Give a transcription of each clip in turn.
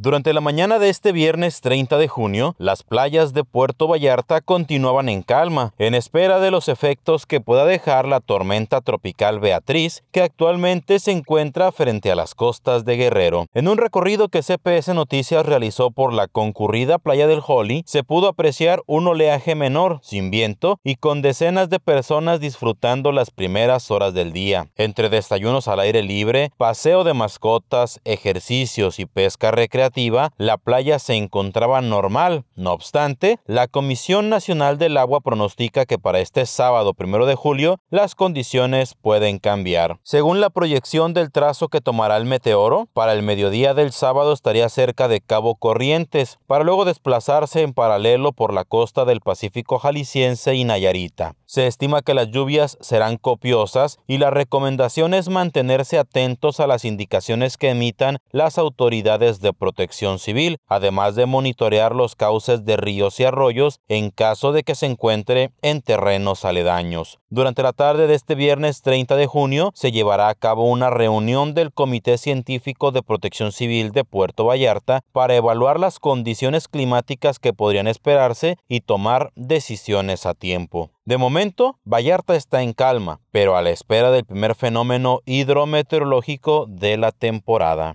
Durante la mañana de este viernes 30 de junio, las playas de Puerto Vallarta continuaban en calma, en espera de los efectos que pueda dejar la tormenta tropical Beatriz, que actualmente se encuentra frente a las costas de Guerrero. En un recorrido que CPS Noticias realizó por la concurrida playa del Holly, se pudo apreciar un oleaje menor, sin viento y con decenas de personas disfrutando las primeras horas del día. Entre desayunos al aire libre, paseo de mascotas, ejercicios y pesca recreativa, la playa se encontraba normal. No obstante, la Comisión Nacional del Agua pronostica que para este sábado primero de julio las condiciones pueden cambiar. Según la proyección del trazo que tomará el meteoro, para el mediodía del sábado estaría cerca de Cabo Corrientes, para luego desplazarse en paralelo por la costa del Pacífico jalisciense y Nayarita. Se estima que las lluvias serán copiosas y la recomendación es mantenerse atentos a las indicaciones que emitan las autoridades de protección protección civil, además de monitorear los cauces de ríos y arroyos en caso de que se encuentre en terrenos aledaños. Durante la tarde de este viernes 30 de junio se llevará a cabo una reunión del Comité Científico de Protección Civil de Puerto Vallarta para evaluar las condiciones climáticas que podrían esperarse y tomar decisiones a tiempo. De momento, Vallarta está en calma, pero a la espera del primer fenómeno hidrometeorológico de la temporada.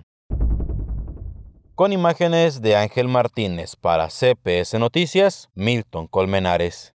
Con imágenes de Ángel Martínez para CPS Noticias, Milton Colmenares.